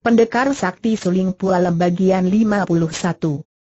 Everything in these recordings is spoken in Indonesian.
Pendekar Sakti Suling Pualem bagian 51.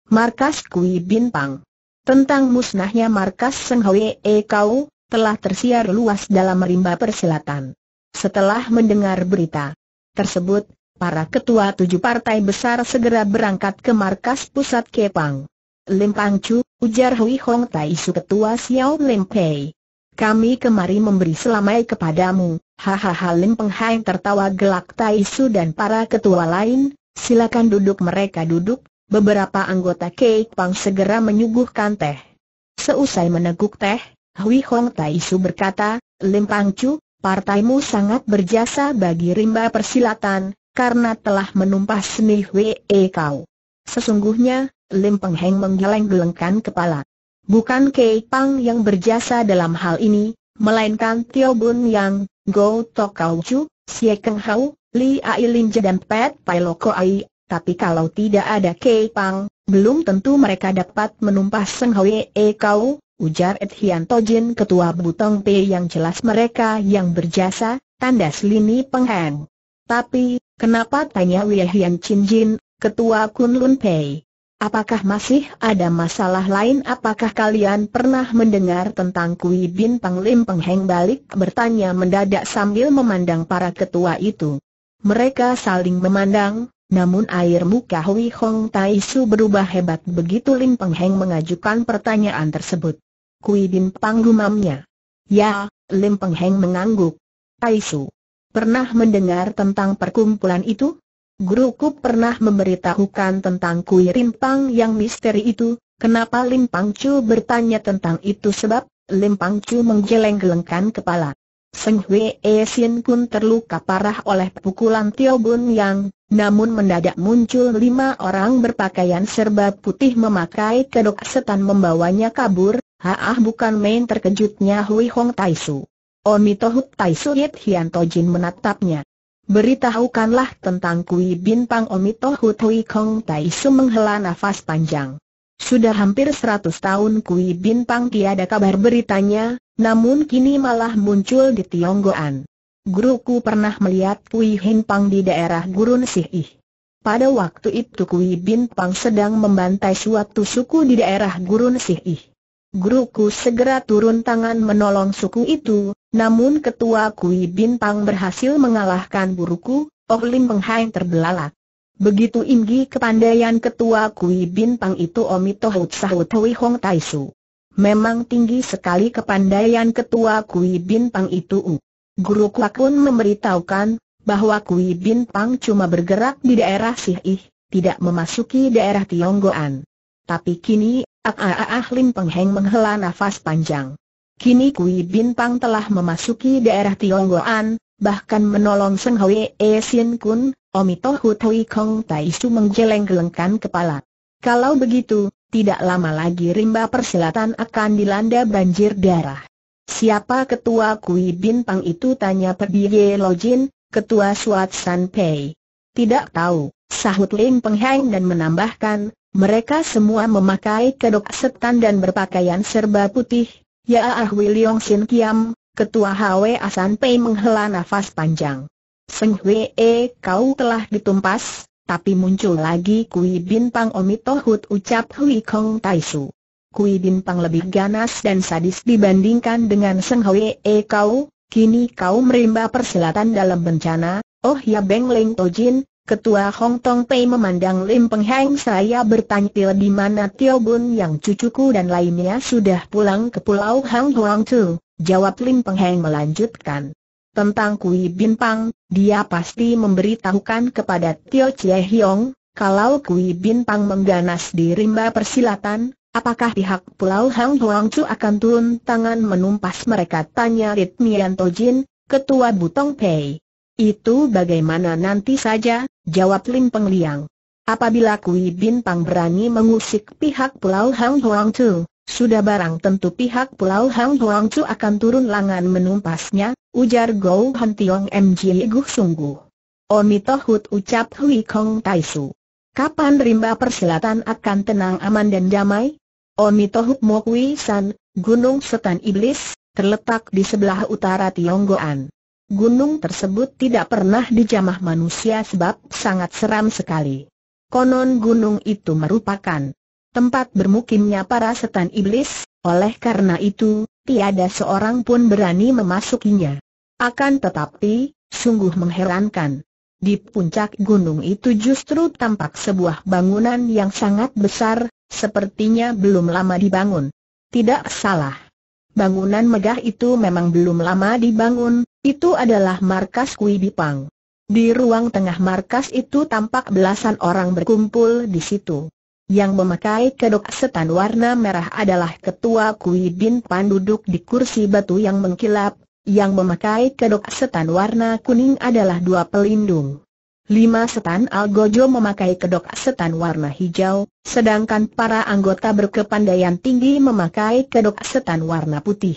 Markas Kui Pang. Tentang musnahnya markas Seng Hwee Kau, telah tersiar luas dalam rimba persilatan. Setelah mendengar berita tersebut, para ketua tujuh partai besar segera berangkat ke markas pusat Kepang. Lim Pang Chu, ujar Hui Hong Tai Su ketua Xiao Lim Pei. Kami kemari memberi selamai kepadamu, hahaha Lim Penghai tertawa gelak Tai Su dan para ketua lain, silakan duduk mereka duduk, beberapa anggota Kek Pang segera menyuguhkan teh. Seusai meneguk teh, Hui Hong Tai Su berkata, Lim Pang Chu, partaimu sangat berjasa bagi rimba persilatan, karena telah menumpas seni Hwee kau. Sesungguhnya, Lim Peng Heng menggeleng-gelengkan kepala. Bukan Kei Pang yang berjasa dalam hal ini, melainkan Tio Bun Yang, Go Tok Kau Chu, Sye Keng Hau, Li Ai Lin Je dan Pet Pai Lo Ai. Tapi kalau tidak ada Kei Pang, belum tentu mereka dapat menumpas Seng Hoi E Kau, ujar Et Hian Tojin ketua Butong P yang jelas mereka yang berjasa, tandas lini pengheng. Tapi, kenapa tanya Wei Hian Chin Jin, ketua Kun Lun Pei? Apakah masih ada masalah lain? Apakah kalian pernah mendengar tentang Kui Bin Panglim Pengheng balik? Bertanya mendadak sambil memandang para ketua itu. Mereka saling memandang, namun air muka Hui Hong Tai Su berubah hebat begitu Lim Heng mengajukan pertanyaan tersebut. Kui Bin Pang Ya, Lim Heng mengangguk. Tai Su. Pernah mendengar tentang perkumpulan itu? Guruku pernah memberitahukan tentang kui rimpang yang misteri itu, kenapa Limpang Chu bertanya tentang itu sebab, Limpang Chu menggeleng-gelengkan kepala. Seng E Sin pun terluka parah oleh pukulan Tio Bun Yang, namun mendadak muncul lima orang berpakaian serba putih memakai kedok setan membawanya kabur, haah bukan main terkejutnya Hui Hong Taisu. Omitohut oh, Taisu Yit Hian Tojin menatapnya. Beritahukanlah tentang Kui bin pang Bintang Omitohu Hui Kong Tai Su menghela nafas panjang. Sudah hampir seratus tahun Kui bin pang tiada kabar beritanya, namun kini malah muncul di Tionggoan. Guruku pernah melihat Kui pang di daerah Gurun Sihih. Pada waktu itu Kui bin pang sedang membantai suatu suku di daerah Gurun Sihih. Guruku segera turun tangan menolong suku itu, namun ketua Kui Pang berhasil mengalahkan guruku, Oh Lim Peng Hai terbelalak. Begitu inggi kepandaian ketua Kui Pang itu Omito oh Hut Sahut Hui Hong Tai Su. Memang tinggi sekali kepandaian ketua Kui Pang itu. Guru pun memberitahukan, bahwa Kui Pang cuma bergerak di daerah Sihih, tidak memasuki daerah Tionggoan. Tapi kini, ah ah ah Lim Peng menghela nafas panjang. Kini Kui Pang telah memasuki daerah Tionggoan, bahkan menolong Seng Hwe E Sien Kun, Omito Hu Tui Kong Tai Su menggeleng-gelengkan kepala. Kalau begitu, tidak lama lagi rimba persilatan akan dilanda banjir darah. Siapa ketua Kui Pang itu tanya Lo Jin, ketua Suat San Pei. Tidak tahu, sahut Lim Pengheng dan menambahkan, mereka semua memakai kedok setan dan berpakaian serba putih. Ya Ah Wiliong Sin Kiam, Ketua Hwe Asan Pei menghela nafas panjang. Seng Hwe e, kau telah ditumpas, tapi muncul lagi Kui Bin Pang Omitohut ucap Hui Kong Tai Su. Kui Bin Pang lebih ganas dan sadis dibandingkan dengan Seng Hwe e kau, kini kau merimba persilatan dalam bencana, oh ya Beng Leng Tojin, Ketua Hong Tong Pei memandang Lim Peng Heng saya bertanya di mana Tio Bun yang cucuku dan lainnya sudah pulang ke pulau Hang Huang Tu, jawab Lim Peng Heng melanjutkan. Tentang Kui Bin Pang, dia pasti memberitahukan kepada Tio Chie Hiong, kalau Kui Bin Pang mengganas di rimba persilatan, apakah pihak pulau Hang Huang Tu akan turun tangan menumpas mereka tanya Rit Mian Jin, Ketua Butong Pei. Itu bagaimana nanti saja, jawab Lim Peng Liang. Apabila Kui Bin Pang berani mengusik pihak Pulau Hang Huang Chu, sudah barang tentu pihak Pulau Hang Huang Chu akan turun langan menumpasnya, ujar Gou Han Tiong MJ Guh sungguh. Omitohut ucap Hui Kong Tai Kapan rimba persilatan akan tenang aman dan damai? Omitohut Mokwi San, Gunung Setan Iblis, terletak di sebelah utara Tionggoan gunung tersebut tidak pernah dijamah manusia sebab sangat seram sekali. Konon gunung itu merupakan tempat bermukimnya para setan iblis, oleh karena itu, tiada seorang pun berani memasukinya. Akan tetapi, sungguh mengherankan. Di puncak gunung itu justru tampak sebuah bangunan yang sangat besar, sepertinya belum lama dibangun. Tidak salah. Bangunan megah itu memang belum lama dibangun, itu adalah markas Kui Bipang. Di ruang tengah markas itu tampak belasan orang berkumpul di situ. Yang memakai kedok setan warna merah adalah ketua Kui Bin Pan duduk di kursi batu yang mengkilap, yang memakai kedok setan warna kuning adalah dua pelindung. Lima setan Algojo memakai kedok setan warna hijau, sedangkan para anggota berkepandaian tinggi memakai kedok setan warna putih.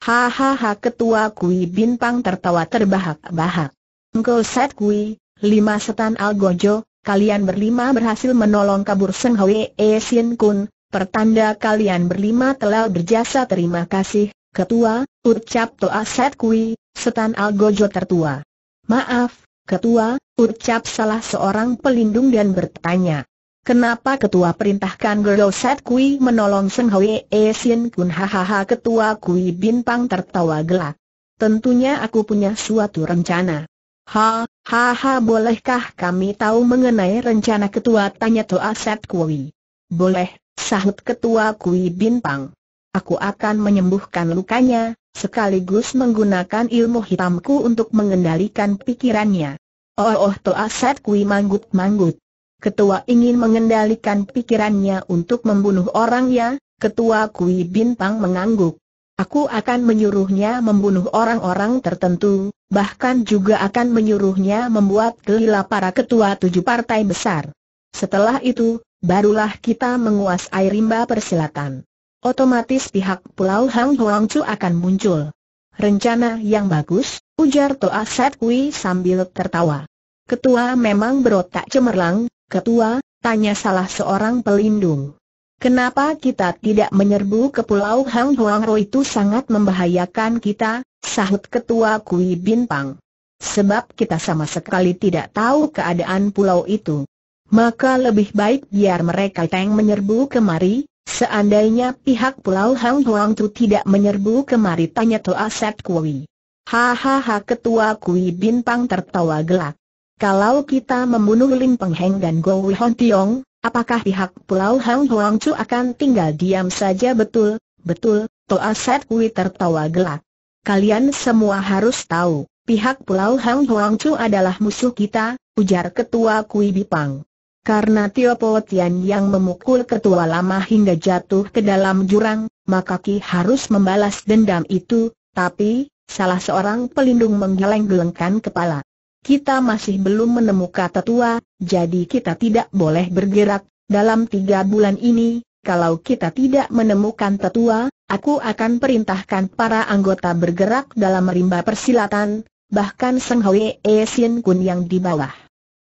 Hahaha ketua kui bintang tertawa terbahak-bahak. Engkau set kui, lima setan Algojo, kalian berlima berhasil menolong kabur Seng Hwe E Sin Kun, pertanda kalian berlima telah berjasa terima kasih, ketua, ucap Toa Set Kui, setan Algojo tertua. Maaf, Ketua, ucap salah seorang pelindung dan bertanya. Kenapa ketua perintahkan Gero Set Kui menolong Seng Hwee Sien Kun hahaha ketua Kui Bintang tertawa gelak. Tentunya aku punya suatu rencana. Ha, ha, ha bolehkah kami tahu mengenai rencana ketua tanya Toa Set Kui? Boleh, sahut ketua Kui Bintang. Aku akan menyembuhkan lukanya, sekaligus menggunakan ilmu hitamku untuk mengendalikan pikirannya. Oh oh Set, Kui manggut-manggut. Ketua ingin mengendalikan pikirannya untuk membunuh orang ya, Ketua Kui Bintang mengangguk. Aku akan menyuruhnya membunuh orang-orang tertentu, bahkan juga akan menyuruhnya membuat gelila para ketua tujuh partai besar. Setelah itu, barulah kita menguasai rimba persilatan otomatis pihak Pulau Hang Huang Chu akan muncul. Rencana yang bagus, ujar Toa Set Kui sambil tertawa. Ketua memang berotak cemerlang, ketua, tanya salah seorang pelindung. Kenapa kita tidak menyerbu ke Pulau Hang Huang Ro itu sangat membahayakan kita, sahut ketua Kui Bin Pang. Sebab kita sama sekali tidak tahu keadaan pulau itu. Maka lebih baik biar mereka yang menyerbu kemari, Seandainya pihak Pulau Hang Huang Tu tidak menyerbu kemari tanya Toa Set Kui. Hahaha ketua Kui Pang tertawa gelak. Kalau kita membunuh Lim Peng Heng dan Go Hon Tiong, apakah pihak Pulau Hang Huang Tu akan tinggal diam saja betul? Betul, Toa Set Kui tertawa gelak. Kalian semua harus tahu, pihak Pulau Hang Huang Chu adalah musuh kita, ujar ketua Kui Bipang. Karena Tio Po Tian yang memukul ketua lama hingga jatuh ke dalam jurang, maka Ki harus membalas dendam itu, tapi, salah seorang pelindung menggeleng-gelengkan kepala. Kita masih belum menemukan tetua, jadi kita tidak boleh bergerak, dalam tiga bulan ini, kalau kita tidak menemukan tetua, aku akan perintahkan para anggota bergerak dalam rimba persilatan, bahkan Seng Hwee Sien Kun yang di bawah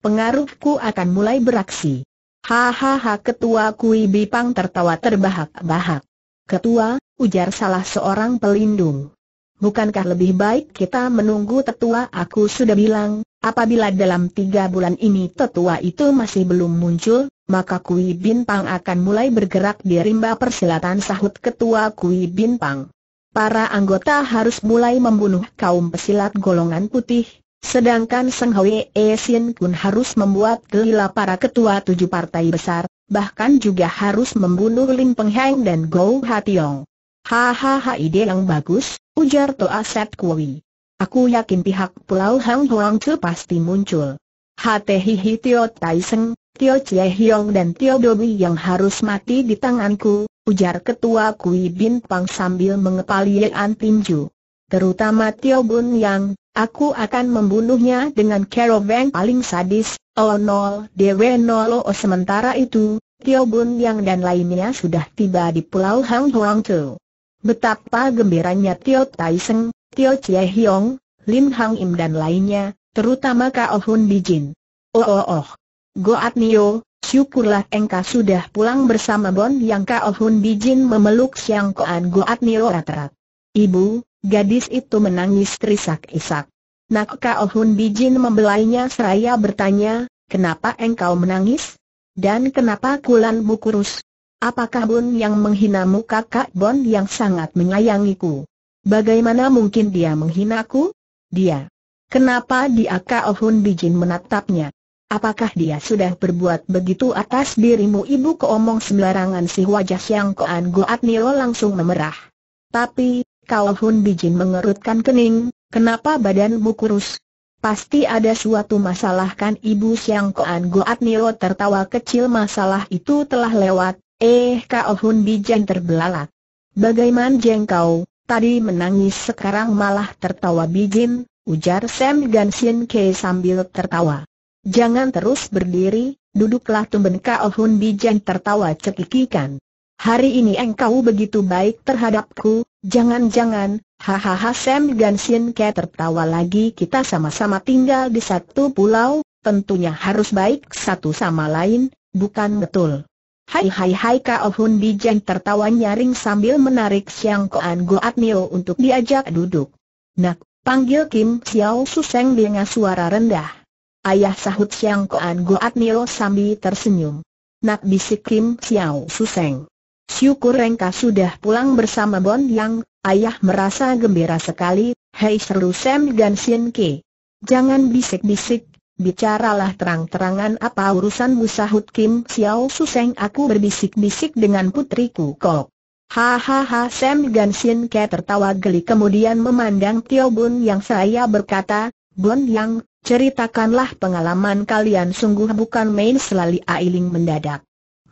pengaruhku akan mulai beraksi. Hahaha ketua Kui Bipang tertawa terbahak-bahak. Ketua, ujar salah seorang pelindung. Bukankah lebih baik kita menunggu tetua aku sudah bilang, apabila dalam tiga bulan ini tetua itu masih belum muncul, maka Kui Bintang akan mulai bergerak di rimba persilatan sahut ketua Kui Bintang. Para anggota harus mulai membunuh kaum pesilat golongan putih, Sedangkan Seng Hwee Sin Kun harus membuat gelila para ketua tujuh partai besar, bahkan juga harus membunuh Lim Peng Heng dan Ha Tiong. Hahaha ide yang bagus, ujar Toa Set Kui. Aku yakin pihak Pulau Hang Huang Chu pasti muncul. Hatehihi Tio Tai Seng, Tio Chie Hiong dan Tio Dobi yang harus mati di tanganku, ujar ketua Kui Bin Pang sambil mengepali An Tin Ju terutama Tio Bun Yang, aku akan membunuhnya dengan caravan paling sadis, Oh, no, Dewe oh. sementara itu, Tio Bun Yang dan lainnya sudah tiba di Pulau Hang Huang Tu. Betapa gembiranya Tio Tai Seng, Tio Chie Hiong, Lim Hang Im dan lainnya, terutama Kao oh Hun Bijin. Oh oh oh. Goat Nio, syukurlah engkau sudah pulang bersama Bon Yang Kao oh Hun Bijin memeluk Siang Koan Goat Nio rat-rat. Ibu, Gadis itu menangis terisak-isak. Nak Kao Hun Bijin membelainya seraya bertanya, kenapa engkau menangis? Dan kenapa Kulan kurus? Apakah Bun yang menghinamu kakak Bon yang sangat menyayangiku? Bagaimana mungkin dia menghinaku? Dia. Kenapa dia Kao Hun Bijin menatapnya? Apakah dia sudah berbuat begitu atas dirimu ibu keomong sembarangan si wajah Siang Koan Goat Nilo langsung memerah. Tapi, Kau Hun Bijin mengerutkan kening, kenapa badanmu kurus? Pasti ada suatu masalah kan Ibu Siang Koan Goat Nio tertawa kecil masalah itu telah lewat, eh Kau Hun Bijin terbelalak. Bagaimana jengkau, tadi menangis sekarang malah tertawa Bijin, ujar Sam Gansin Ke sambil tertawa. Jangan terus berdiri, duduklah tumben Kao Hun tertawa cekikikan. Hari ini engkau begitu baik terhadapku, jangan-jangan, hahaha Sam Gansin Ke tertawa lagi kita sama-sama tinggal di satu pulau, tentunya harus baik satu sama lain, bukan betul. Hai hai hai Kao Hun Jeng tertawa nyaring sambil menarik Siang Koan Goat Nio untuk diajak duduk. Nak, panggil Kim Xiao Suseng dengan suara rendah. Ayah sahut Siang Koan Goat Nio sambil tersenyum. Nak bisik Kim Xiao Suseng. Syukur Rengka sudah pulang bersama Bon Yang, ayah merasa gembira sekali, hei seru Sam dan Sien Ke. Jangan bisik-bisik, bicaralah terang-terangan apa urusan Musahut Kim Xiao Suseng aku berbisik-bisik dengan putriku kok. Hahaha Sam dan Sien Ke tertawa geli kemudian memandang Tio Bun yang saya berkata, Bun Yang, ceritakanlah pengalaman kalian sungguh bukan main selali Ailing mendadak.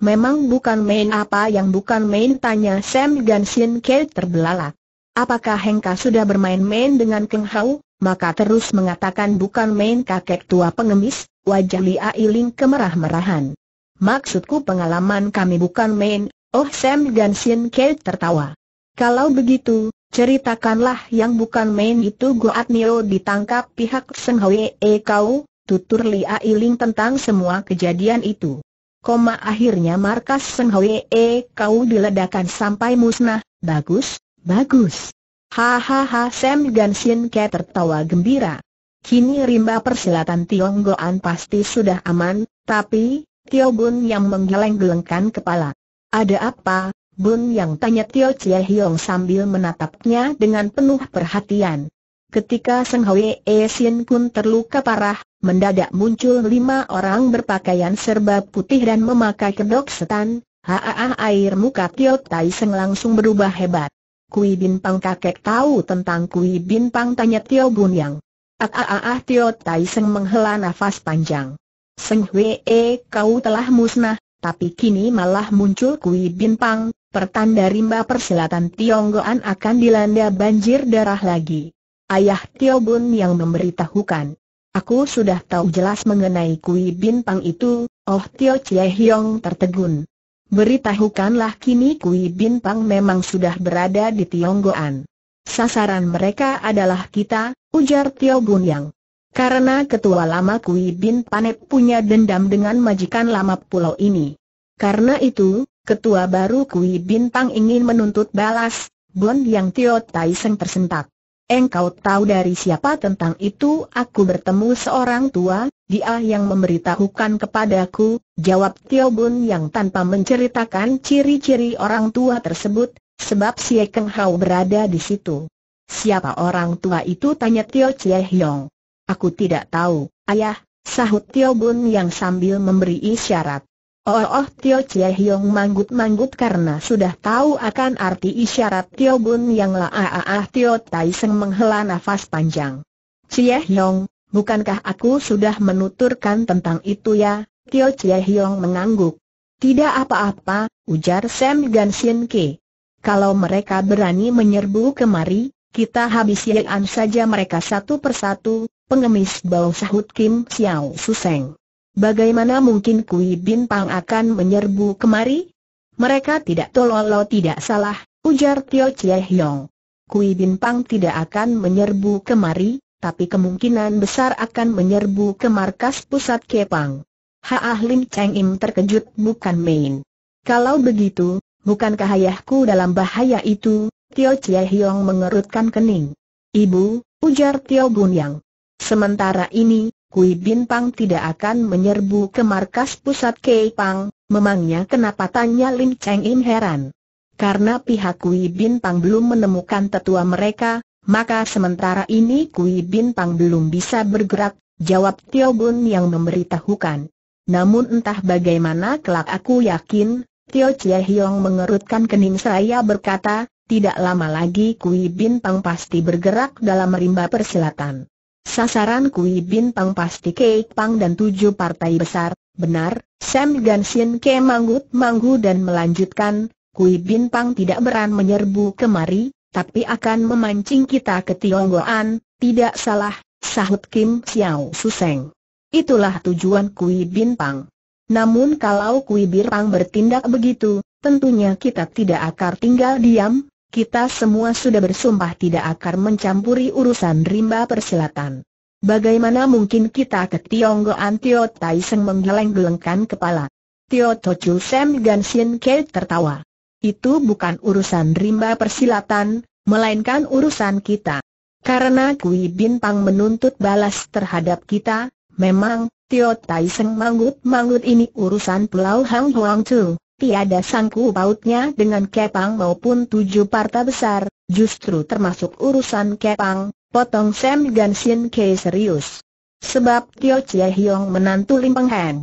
Memang bukan main apa yang bukan main tanya Sam Sin Kate terbelalak. Apakah Hengka sudah bermain-main dengan Keng Hau? Maka terus mengatakan bukan main kakek tua pengemis, wajah Li Ailing kemerah-merahan. Maksudku pengalaman kami bukan main, oh Sam Sin Kate tertawa. Kalau begitu, ceritakanlah yang bukan main itu Goat Nio ditangkap pihak Seng Hwee kau, tutur Li Ailing tentang semua kejadian itu koma akhirnya markas Seng Hwee eh, kau diledakan sampai musnah, bagus, bagus. Hahaha Sam Ganshin Ke tertawa gembira. Kini rimba persilatan Tionggoan pasti sudah aman, tapi, Tio Bun yang menggeleng-gelengkan kepala. Ada apa, Bun yang tanya Tio Chie Hiong sambil menatapnya dengan penuh perhatian. Ketika Seng Hwee Sin eh, Kun terluka parah, mendadak muncul lima orang berpakaian serba putih dan memakai kedok setan, haa air muka Tio Tai Seng langsung berubah hebat. Kui Bin Pang kakek tahu tentang Kui Bin Pang tanya Tio Bun Yang. Aaah Tio Tai Seng menghela nafas panjang. Seng Wee kau telah musnah, tapi kini malah muncul Kui Bin Pang, pertanda rimba persilatan Tionggoan akan dilanda banjir darah lagi. Ayah Tio Bun yang memberitahukan. Aku sudah tahu jelas mengenai kui Bin Pang itu, oh Tio Chie Hiong tertegun. Beritahukanlah kini kui Bin Pang memang sudah berada di Tionggoan. Sasaran mereka adalah kita, ujar Tio Yang. Karena ketua lama Kui Bin Panet punya dendam dengan majikan lama pulau ini. Karena itu, ketua baru Kui Bin Pang ingin menuntut balas, Bun Yang Tio Tai Seng tersentak. Engkau tahu dari siapa tentang itu aku bertemu seorang tua, dia yang memberitahukan kepadaku, jawab Tio Bun yang tanpa menceritakan ciri-ciri orang tua tersebut, sebab si Keng Hao berada di situ. Siapa orang tua itu tanya Tio Chie Hiong. Aku tidak tahu, ayah, sahut Tio Bun yang sambil memberi isyarat. Oh, oh Tio Chie Hiong manggut-manggut karena sudah tahu akan arti isyarat Tio Bun yang la ah, ah, ah Tio Tai Seng menghela nafas panjang. Chie Hiong, bukankah aku sudah menuturkan tentang itu ya? Tio Chie Hiong mengangguk. Tidak apa-apa, ujar Sam Sien Ke. Kalau mereka berani menyerbu kemari, kita habis saja mereka satu persatu, pengemis bau sahut Kim Xiao Suseng. Bagaimana mungkin Kui Bin Pang akan menyerbu kemari? Mereka tidak tololo tidak salah, ujar Tio Chie Hiong. Kui Bin Pang tidak akan menyerbu kemari, tapi kemungkinan besar akan menyerbu ke markas pusat Kepang. Ha Ah Lim Cheng Im terkejut bukan main. Kalau begitu, bukankah ayahku dalam bahaya itu? Tio Chie Hiong mengerutkan kening. Ibu, ujar Tio Bun Yang. Sementara ini, Kui Bin Pang tidak akan menyerbu ke markas pusat Keipang, memangnya kenapa tanya Lin Cheng In heran. Karena pihak Kui Bin Pang belum menemukan tetua mereka, maka sementara ini Kui Bin Pang belum bisa bergerak, jawab Tio Bun yang memberitahukan. Namun entah bagaimana kelak aku yakin, Tio Chie Hiong mengerutkan kening seraya berkata, tidak lama lagi Kui Bin Pang pasti bergerak dalam rimba persilatan. Sasaran Kui Bin Pang pasti Kek Pang dan tujuh partai besar, benar, Sam Gansin Ke manggut-manggu dan melanjutkan, Kui Bin Pang tidak beran menyerbu kemari, tapi akan memancing kita ke Tionggoan, tidak salah, sahut Kim Xiao Suseng. Itulah tujuan Kui Bin Pang. Namun kalau Kui Pang bertindak begitu, tentunya kita tidak akan tinggal diam, kita semua sudah bersumpah tidak akan mencampuri urusan rimba persilatan. Bagaimana mungkin kita ke Tionggoan Tio Tai Seng menggeleng-gelengkan kepala? Tio Chu Sam Gan Sin Kei tertawa. Itu bukan urusan rimba persilatan, melainkan urusan kita. Karena Kui Pang menuntut balas terhadap kita, memang Tio Tai Seng manggut-manggut ini urusan Pulau Hang Huang Tu tiada sangku pautnya dengan Kepang maupun tujuh parta besar, justru termasuk urusan Kepang, potong Sam Gansin Ke serius. Sebab Tio Chie Hiong menantu Lim Peng Heng,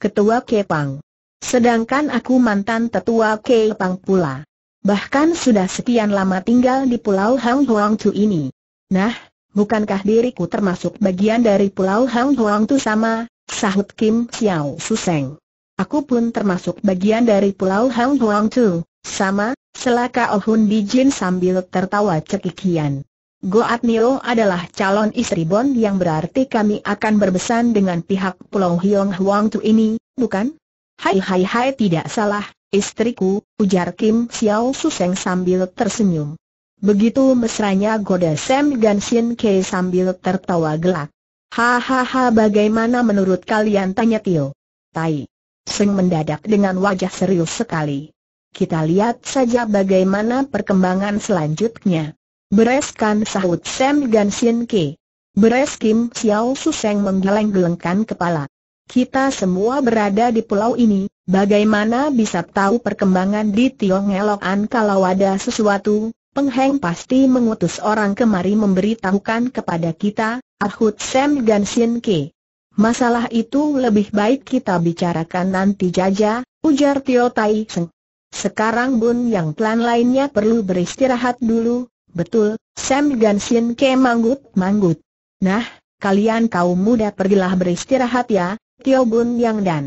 ketua Kepang. Sedangkan aku mantan tetua Kepang pula. Bahkan sudah sekian lama tinggal di Pulau Hang Huang Tu ini. Nah, bukankah diriku termasuk bagian dari Pulau Hang Huang Tu sama, sahut Kim Xiao Suseng. Aku pun termasuk bagian dari Pulau Hang Huang Tu. Sama, selaka Ohun Hun Bijin sambil tertawa cekikian. Goat Nio adalah calon istri Bon yang berarti kami akan berbesan dengan pihak Pulau Hiong Huang Tu ini, bukan? Hai hai hai tidak salah, istriku, ujar Kim Xiao Suseng sambil tersenyum. Begitu mesranya goda Sam Xin Ke sambil tertawa gelak. Hahaha bagaimana menurut kalian tanya Tio? Tai. Seng mendadak dengan wajah serius sekali. Kita lihat saja bagaimana perkembangan selanjutnya. Bereskan sahut Sam Sin Ke. Beres Kim Xiao Su Seng menggeleng-gelengkan kepala. Kita semua berada di pulau ini, bagaimana bisa tahu perkembangan di Tiong Ngelokan kalau ada sesuatu? Pengheng pasti mengutus orang kemari memberitahukan kepada kita, Ahut Sam Sin Ke. Masalah itu lebih baik kita bicarakan nanti jaja, ujar Tio Tai Seng. Sekarang Bun Yang pelan lainnya perlu beristirahat dulu, betul, Sam Gansin ke manggut-manggut. Nah, kalian kaum muda pergilah beristirahat ya, Tio Bun Yang dan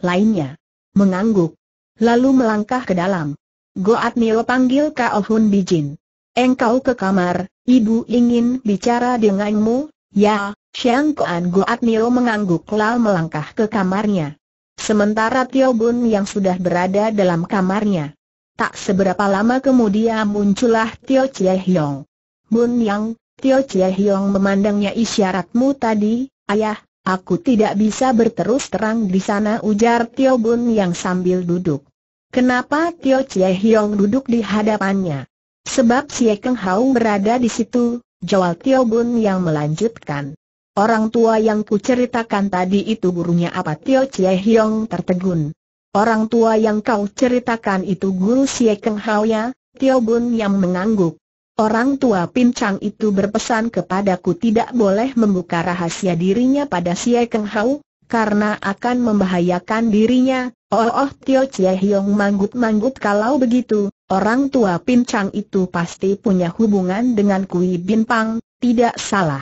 lainnya. Mengangguk. Lalu melangkah ke dalam. Goat Nio panggil Kao Hun Bijin. Engkau ke kamar, ibu ingin bicara denganmu, Ya, Xiang Kuan Goat Nio lal melangkah ke kamarnya. Sementara Tio Bun yang sudah berada dalam kamarnya. Tak seberapa lama kemudian muncullah Tio Chie Hyong. Bun Yang, Tio Chie Hyong memandangnya isyaratmu tadi, ayah, aku tidak bisa berterus terang di sana ujar Tio Bun Yang sambil duduk. Kenapa Tio Chie Hyong duduk di hadapannya? Sebab Sye Keng Hao berada di situ, Jawab Tio Bun yang melanjutkan. Orang tua yang kuceritakan tadi itu gurunya apa Tio Chie Hiong tertegun. Orang tua yang kau ceritakan itu guru Sia Keng Hao ya, Tio Bun yang mengangguk. Orang tua pincang itu berpesan kepadaku tidak boleh membuka rahasia dirinya pada Sia Keng Hao, karena akan membahayakan dirinya. Oh oh Tio Chie Hiong manggut-manggut kalau begitu, Orang tua pincang itu pasti punya hubungan dengan Kui Bin Pang, tidak salah.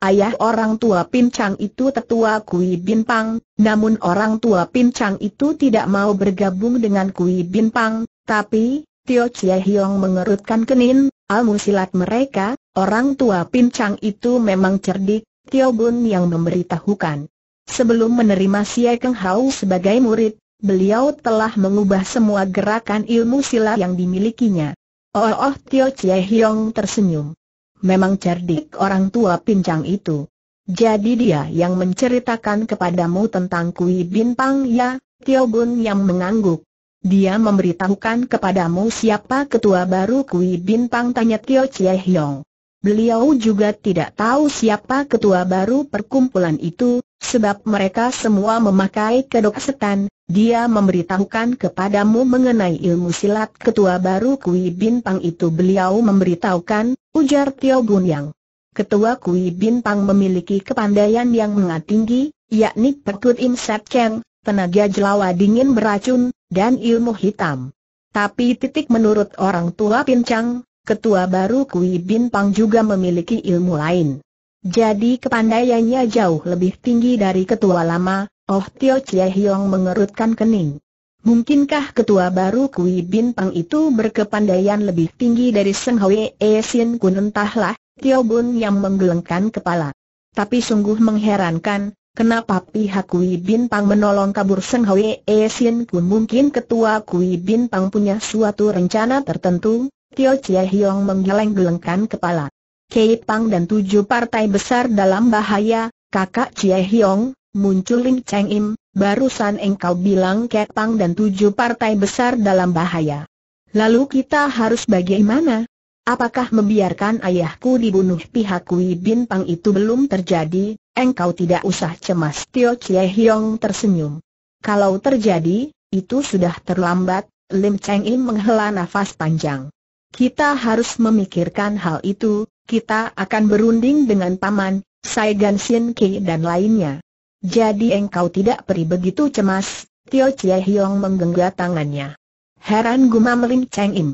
Ayah orang tua pincang itu tetua Kui Bin Pang, namun orang tua pincang itu tidak mau bergabung dengan Kui Bin Pang. tapi, Tio Chia Hiong mengerutkan kening, almu silat mereka, orang tua pincang itu memang cerdik, Tio Bun yang memberitahukan. Sebelum menerima Siakeng Keng Hau sebagai murid, beliau telah mengubah semua gerakan ilmu silat yang dimilikinya. Oh, oh, Tio Chie Hiong tersenyum. Memang cerdik orang tua pincang itu. Jadi dia yang menceritakan kepadamu tentang Kui Bin Pang, ya, Tio Bun yang mengangguk. Dia memberitahukan kepadamu siapa ketua baru Kui Bin Pang, tanya Tio Chie Hiong. Beliau juga tidak tahu siapa ketua baru perkumpulan itu, sebab mereka semua memakai kedok setan. Dia memberitahukan kepadamu mengenai ilmu silat ketua baru Kui bin pang itu beliau memberitahukan, ujar Tio Yang. Ketua Kui bin pang memiliki kepandaian yang mengat tinggi, yakni Perkut Im Cheng, tenaga jelawa dingin beracun, dan ilmu hitam. Tapi titik menurut orang tua pincang, ketua baru Kui Bin Pang juga memiliki ilmu lain. Jadi kepandaiannya jauh lebih tinggi dari ketua lama, Oh Tio Chie Hiong mengerutkan kening. Mungkinkah ketua baru Kui Bin Pang itu berkepandaian lebih tinggi dari Seng Hwe E Sin Kun entahlah, Tio Bun yang menggelengkan kepala. Tapi sungguh mengherankan, kenapa pihak Kui Bin Pang menolong kabur Seng Hwe E Sin Kun mungkin ketua Kui Bin Pang punya suatu rencana tertentu, Tio Chie Hiong menggeleng-gelengkan kepala. Kei Pang dan tujuh partai besar dalam bahaya, kakak Chie Hiong, muncul Ling Cheng Im, barusan engkau bilang Kei Pang dan tujuh partai besar dalam bahaya. Lalu kita harus bagaimana? Apakah membiarkan ayahku dibunuh pihak Kui Bin Pang itu belum terjadi, engkau tidak usah cemas Tio Chie Hiong tersenyum. Kalau terjadi, itu sudah terlambat, Lim Cheng Im menghela nafas panjang. Kita harus memikirkan hal itu, kita akan berunding dengan Paman, Saigan Sien Ki dan lainnya. Jadi engkau tidak peri begitu cemas, Tio Chie Hiong menggenggam tangannya. Heran gumam Lim Cheng Im.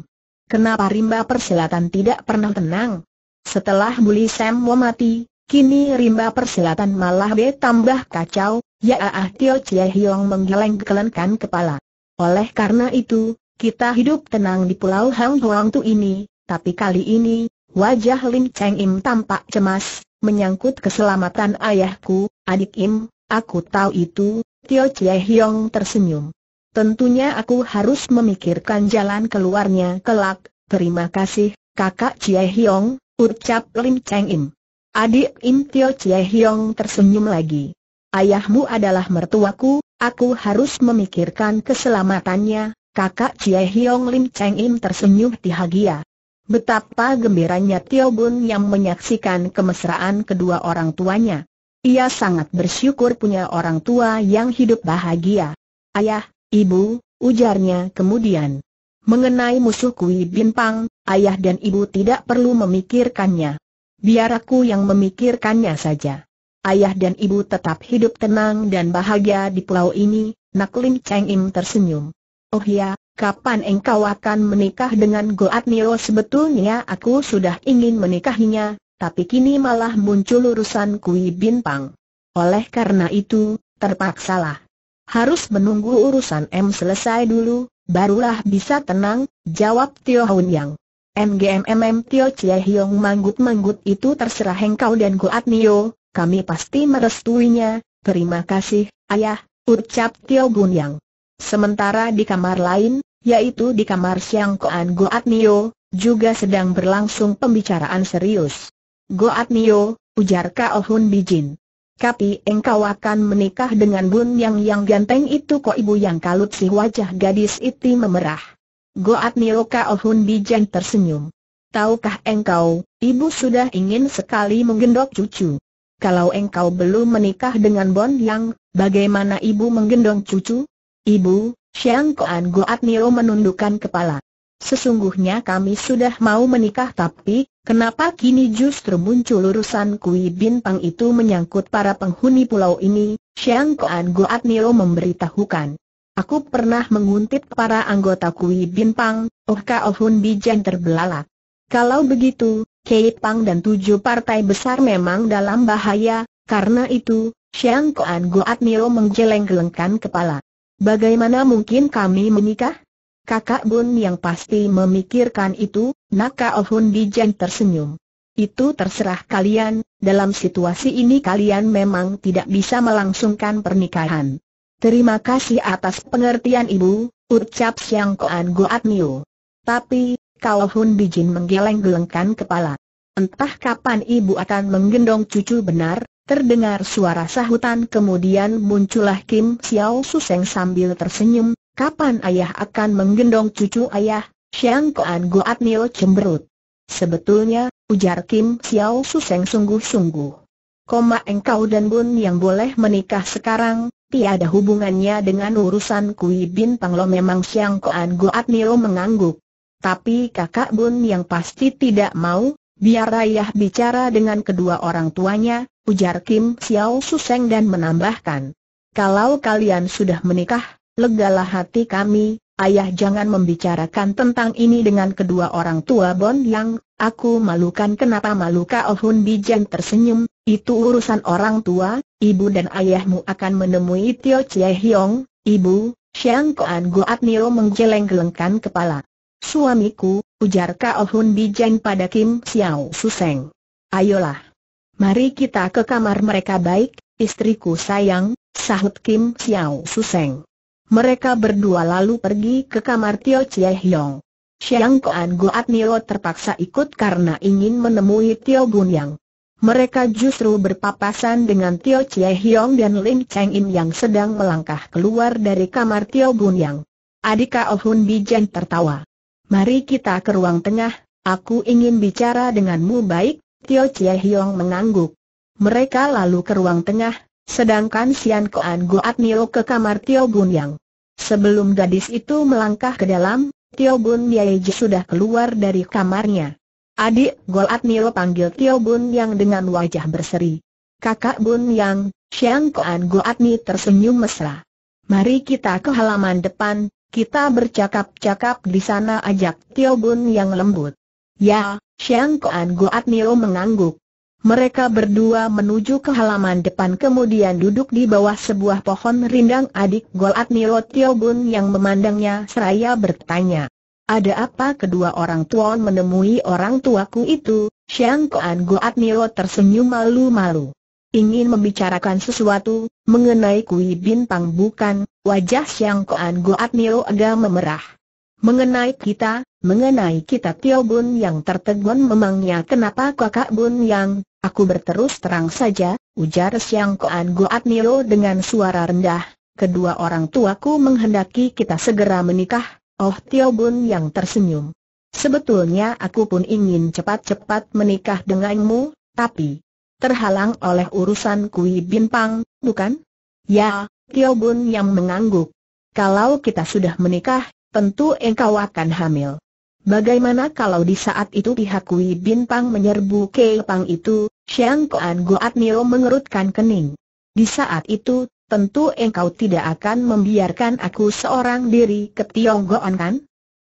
Kenapa rimba persilatan tidak pernah tenang? Setelah Buli Sam Wo mati, Kini rimba persilatan malah bertambah kacau, ya ah Tio Chie Hiong menggeleng-gelengkan kepala. Oleh karena itu, kita hidup tenang di pulau Hang Huang Tu ini, tapi kali ini, wajah Lim Cheng Im tampak cemas, menyangkut keselamatan ayahku, adik Im, aku tahu itu, Tio Chie Hiong tersenyum. Tentunya aku harus memikirkan jalan keluarnya kelak, terima kasih, kakak Chie Hiong, ucap Lim Cheng Im. Adik Im Tio Chie Hiong tersenyum lagi. Ayahmu adalah mertuaku, aku harus memikirkan keselamatannya, Kakak Chie Hiong Lim Cheng Im tersenyum bahagia. Betapa gembiranya Tio Bun yang menyaksikan kemesraan kedua orang tuanya. Ia sangat bersyukur punya orang tua yang hidup bahagia. Ayah, ibu, ujarnya kemudian. Mengenai musuh Kui Pang, ayah dan ibu tidak perlu memikirkannya. Biar aku yang memikirkannya saja. Ayah dan ibu tetap hidup tenang dan bahagia di pulau ini, Nak Lim Cheng Im tersenyum. Oh ya, kapan engkau akan menikah dengan Goat Nio? Sebetulnya aku sudah ingin menikahinya, tapi kini malah muncul urusan Kui Bintang. Oleh karena itu, terpaksalah. Harus menunggu urusan M selesai dulu, barulah bisa tenang, jawab Tio Hun Yang. MGMMM Tio Chie Hiong manggut-manggut itu terserah engkau dan Goat Nio, kami pasti merestuinya, terima kasih, ayah, ucap Tio Gun Yang. Sementara di kamar lain, yaitu di kamar Siang Koan Goat Nio, juga sedang berlangsung pembicaraan serius. Goat Nio, ujar Kao Hun Bijin. Tapi engkau akan menikah dengan Bun Yang yang ganteng itu kok ibu yang kalut si wajah gadis itu memerah. Goat Nio Kao Hun tersenyum. Tahukah engkau, ibu sudah ingin sekali menggendong cucu. Kalau engkau belum menikah dengan Bon Yang, bagaimana ibu menggendong cucu? Ibu, Xiang Koan Goat Nio menundukkan kepala. Sesungguhnya kami sudah mau menikah tapi, kenapa kini justru muncul urusan Kui Bin Pang itu menyangkut para penghuni pulau ini, Xiang Koan Goat Nio memberitahukan. Aku pernah menguntit para anggota Kui Bin Pang, Oh Kaohun oh Bijan terbelalak. Kalau begitu, Kei Pang dan tujuh partai besar memang dalam bahaya, karena itu, Xiang Koan Goat Nio menggeleng-gelengkan kepala. Bagaimana mungkin kami menikah? Kakak Bun yang pasti memikirkan itu, Naka Ohun Dijen tersenyum. Itu terserah kalian, dalam situasi ini kalian memang tidak bisa melangsungkan pernikahan. Terima kasih atas pengertian ibu, ucap Siang Koan Goat Niu. Tapi, Kao Hun Bijin menggeleng-gelengkan kepala. Entah kapan ibu akan menggendong cucu benar, Terdengar suara sahutan kemudian muncullah Kim Xiao Suseng sambil tersenyum, kapan ayah akan menggendong cucu ayah, Xiang Koan Goat Nil cemberut. Sebetulnya, ujar Kim Xiao Suseng sungguh-sungguh. Koma engkau dan Bun yang boleh menikah sekarang, tiada hubungannya dengan urusan Kui Bin Panglo memang Xiang Koan Goat Nil mengangguk. Tapi kakak Bun yang pasti tidak mau, Biar ayah bicara dengan kedua orang tuanya, ujar Kim Xiao Suseng dan menambahkan. Kalau kalian sudah menikah, legalah hati kami, ayah jangan membicarakan tentang ini dengan kedua orang tua Bon Yang, aku malukan kenapa maluka Oh Hun Bijan tersenyum, itu urusan orang tua, ibu dan ayahmu akan menemui Tio Chie Hiong, ibu, Xiang Koan Goat Nio menggeleng-gelengkan kepala. Suamiku, ujar Kao Hun Bijeng pada Kim Xiao Suseng. Ayolah. Mari kita ke kamar mereka baik, istriku sayang, sahut Kim Xiao Suseng. Mereka berdua lalu pergi ke kamar Tio Chie Hiong. Xiang Koan Goat Nio terpaksa ikut karena ingin menemui Tio Gun Yang. Mereka justru berpapasan dengan Tio Chie Hiong dan Lin Cheng Im yang sedang melangkah keluar dari kamar Tio Gun Yang. Adik Kao Hun Bijen tertawa. Mari kita ke ruang tengah, aku ingin bicara denganmu baik, Tio Chie Hiong mengangguk. Mereka lalu ke ruang tengah, sedangkan Sian Koan Goat Nio ke kamar Tio Bun Yang. Sebelum gadis itu melangkah ke dalam, Tio Bun Yeji sudah keluar dari kamarnya. Adik Goat Nio panggil Tio Bun Yang dengan wajah berseri. Kakak Bun Yang, Sian Koan Goat Ni tersenyum mesra. Mari kita ke halaman depan, kita bercakap-cakap di sana ajak Tio Bun yang lembut. Ya, Xiang Koan Goat Nio mengangguk. Mereka berdua menuju ke halaman depan kemudian duduk di bawah sebuah pohon rindang adik Goat Nio Tio Bun yang memandangnya seraya bertanya. Ada apa kedua orang tua menemui orang tuaku itu? Xiang Koan Goat Nio tersenyum malu-malu ingin membicarakan sesuatu, mengenai Kui Bintang bukan, wajah Siang Koan Goat Nio agak memerah. Mengenai kita, mengenai kita Tio Bun yang tertegun memangnya kenapa kakak Bun yang, aku berterus terang saja, ujar Siang Koan Goat Nio dengan suara rendah, kedua orang tuaku menghendaki kita segera menikah, oh Tio Bun yang tersenyum. Sebetulnya aku pun ingin cepat-cepat menikah denganmu, tapi, terhalang oleh urusan Kui bin pang, bukan? Ya, Kyo Bun yang mengangguk. Kalau kita sudah menikah, tentu engkau akan hamil. Bagaimana kalau di saat itu pihak Kui bin pang menyerbu Pang itu, Xiang Koan Goat Nio mengerutkan kening. Di saat itu, tentu engkau tidak akan membiarkan aku seorang diri ke Tionggoan kan?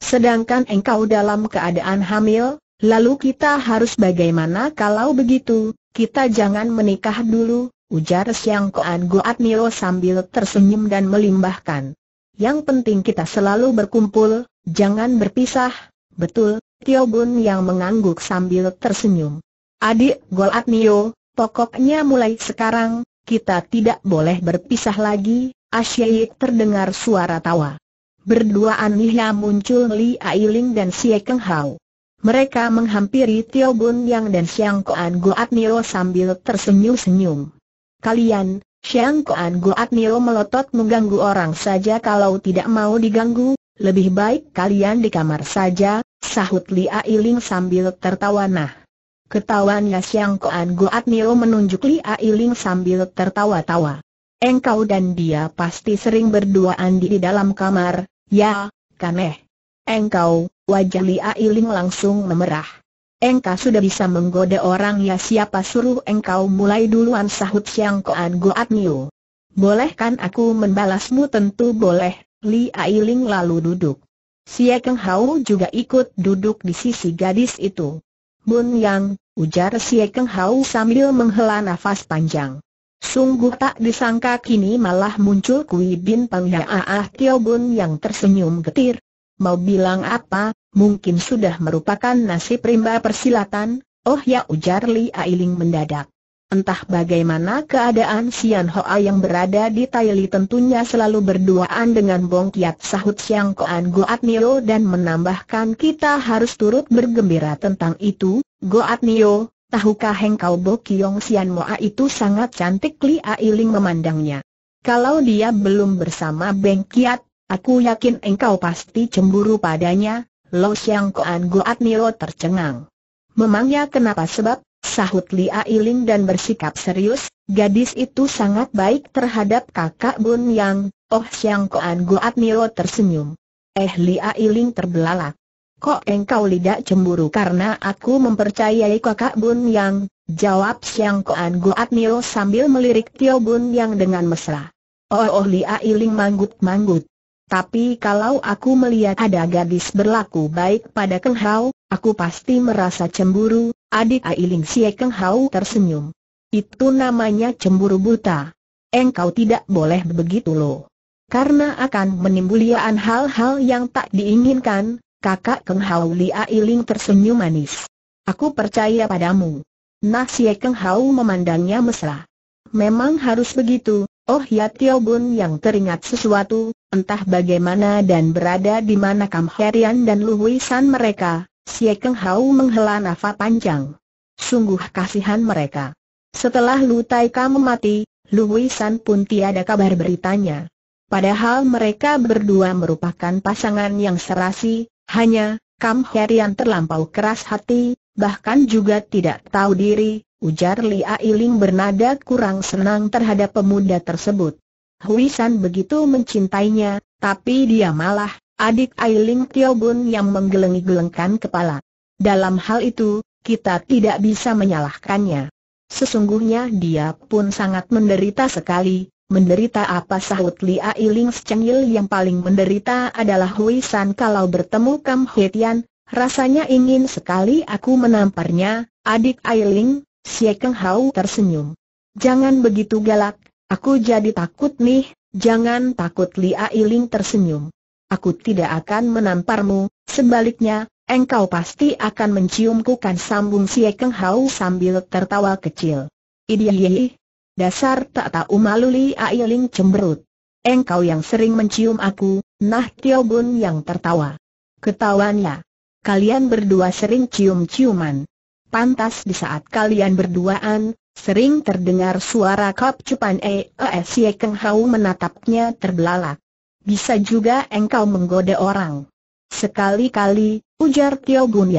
Sedangkan engkau dalam keadaan hamil, lalu kita harus bagaimana kalau begitu? Kita jangan menikah dulu, ujar Siang Koan Goat Nio sambil tersenyum dan melimbahkan. Yang penting kita selalu berkumpul, jangan berpisah, betul, Tio Bun yang mengangguk sambil tersenyum. Adik Goat Nio, pokoknya mulai sekarang, kita tidak boleh berpisah lagi, asyik terdengar suara tawa. Berduaan Nihya muncul Li Ailing dan Xie Keng Hao. Mereka menghampiri Tio Bun Yang dan Siang Koan Goat Niro sambil tersenyum-senyum. Kalian, Siang Koan Goat Niro melotot mengganggu orang saja kalau tidak mau diganggu, lebih baik kalian di kamar saja, sahut Li Ailing sambil tertawa nah. Ketawanya Siang Koan Goat Niro menunjuk Li Ailing sambil tertawa-tawa. Engkau dan dia pasti sering berduaan di dalam kamar, ya, kaneh. Engkau, wajah Li Ailing langsung memerah. Engkau sudah bisa menggoda orang ya siapa suruh engkau mulai duluan sahut Siang Koan Goat Niu. kan aku membalasmu tentu boleh, Li Ailing lalu duduk. Si Ekeng Hao juga ikut duduk di sisi gadis itu. Bun Yang, ujar si Ekeng Hao sambil menghela nafas panjang. Sungguh tak disangka kini malah muncul Kui Bin Peng ya ah, ah Tio Bun yang tersenyum getir, mau bilang apa, mungkin sudah merupakan nasib rimba persilatan, oh ya ujar Li Ailing mendadak. Entah bagaimana keadaan Sian Hoa yang berada di Taili tentunya selalu berduaan dengan Bong Kiat sahut Siang Koan Goat Nio dan menambahkan kita harus turut bergembira tentang itu, Goat Nio, tahukah engkau Bo Kiong Sian Moa itu sangat cantik Li Ailing memandangnya. Kalau dia belum bersama Beng Kiat, Aku yakin engkau pasti cemburu padanya, Lo Siang Koan Goat Nilo tercengang. Memangnya kenapa sebab, sahut Lia Iling dan bersikap serius, gadis itu sangat baik terhadap kakak Bun Yang, Oh Siang Koan Goat Nilo tersenyum. Eh Lia Iling terbelalak. Kok engkau tidak cemburu karena aku mempercayai kakak Bun Yang? Jawab Siang Koan Goat Nilo sambil melirik Tio Bun Yang dengan mesra. Oh oh Lia Iling manggut-manggut. Tapi kalau aku melihat ada gadis berlaku baik pada Keng Hao, aku pasti merasa cemburu, adik Ailing Xie Keng Hao tersenyum. Itu namanya cemburu buta. Engkau tidak boleh begitu loh. Karena akan menimbulkan hal-hal yang tak diinginkan, kakak Keng Hao Li Ailing tersenyum manis. Aku percaya padamu. Nah Xie Keng Hao memandangnya mesra. Memang harus begitu, Oh Ya Tio Bun yang teringat sesuatu, Entah bagaimana dan berada di mana Kam Herian dan Lu Luwisan mereka, Si Keng Hau menghela nafas panjang. Sungguh kasihan mereka. Setelah Lu Tai Kam mati, Lu Luwisan pun tiada kabar beritanya. Padahal mereka berdua merupakan pasangan yang serasi, hanya Kam Herian terlampau keras hati, bahkan juga tidak tahu diri, ujar Li Ailing bernada kurang senang terhadap pemuda tersebut. Hui San begitu mencintainya, tapi dia malah, adik Ailing Tio Bun yang menggeleng-gelengkan kepala. Dalam hal itu, kita tidak bisa menyalahkannya. Sesungguhnya dia pun sangat menderita sekali, menderita apa sahut Li Ailing Secengil yang paling menderita adalah Hui San kalau bertemu Kam Hetian, rasanya ingin sekali aku menamparnya, adik Ailing, Keng Hau tersenyum. Jangan begitu galak, Aku jadi takut nih, jangan takut Li Ailing tersenyum. Aku tidak akan menamparmu, sebaliknya, engkau pasti akan menciumku kan sambung si Keng Hau sambil tertawa kecil. Idihi, iya, iya, iya. dasar tak tahu malu Li Ailing cemberut. Engkau yang sering mencium aku, nah Tio Bun yang tertawa. Ketawanya, Kalian berdua sering cium-ciuman. Pantas di saat kalian berduaan, Sering terdengar suara kap cupan E.E.S. Ye e, e, Keng Hau menatapnya terbelalak. Bisa juga engkau menggoda orang. Sekali-kali, ujar Tio Gun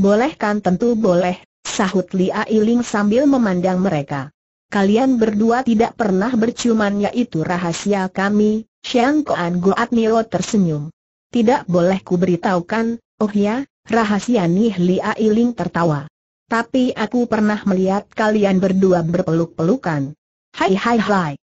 Boleh kan tentu boleh, sahut Lia Iling sambil memandang mereka. Kalian berdua tidak pernah berciuman itu rahasia kami, Xiang Koan Goat Nio tersenyum. Tidak boleh ku beritahukan, oh ya, rahasia nih Lia Iling tertawa tapi aku pernah melihat kalian berdua berpeluk-pelukan. Hai hai hai.